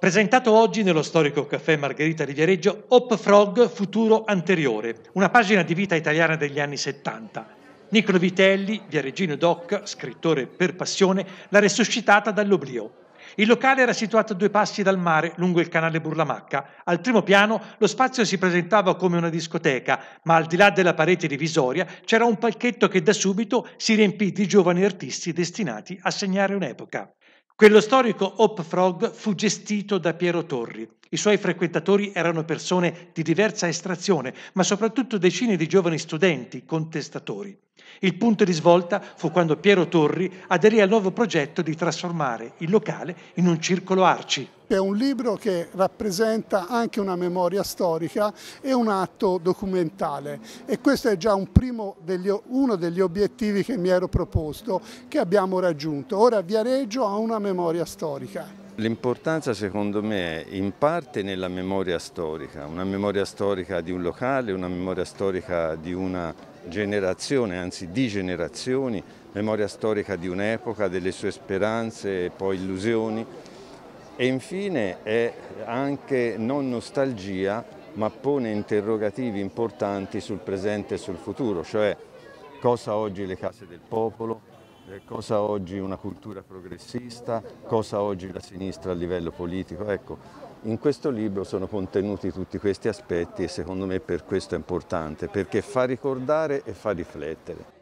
Presentato oggi nello storico caffè Margherita di Viareggio, Hop Frog Futuro Anteriore, una pagina di vita italiana degli anni 70. Niccolo Vitelli, viareggino doc, scrittore per passione, l'ha resuscitata dall'oblio. Il locale era situato a due passi dal mare, lungo il canale Burlamacca. Al primo piano lo spazio si presentava come una discoteca, ma al di là della parete divisoria c'era un palchetto che da subito si riempì di giovani artisti destinati a segnare un'epoca. Quello storico Hop Frog fu gestito da Piero Torri. I suoi frequentatori erano persone di diversa estrazione, ma soprattutto decine di giovani studenti, contestatori. Il punto di svolta fu quando Piero Torri aderì al nuovo progetto di trasformare il locale in un circolo arci. È un libro che rappresenta anche una memoria storica e un atto documentale e questo è già un degli, uno degli obiettivi che mi ero proposto, che abbiamo raggiunto. Ora Viareggio ha una memoria storica. L'importanza secondo me è in parte nella memoria storica, una memoria storica di un locale, una memoria storica di una generazione, anzi di generazioni, memoria storica di un'epoca, delle sue speranze e poi illusioni. E infine è anche non nostalgia, ma pone interrogativi importanti sul presente e sul futuro, cioè cosa oggi le case del popolo, eh, cosa oggi una cultura progressista, cosa oggi la sinistra a livello politico. Ecco, in questo libro sono contenuti tutti questi aspetti e secondo me per questo è importante, perché fa ricordare e fa riflettere.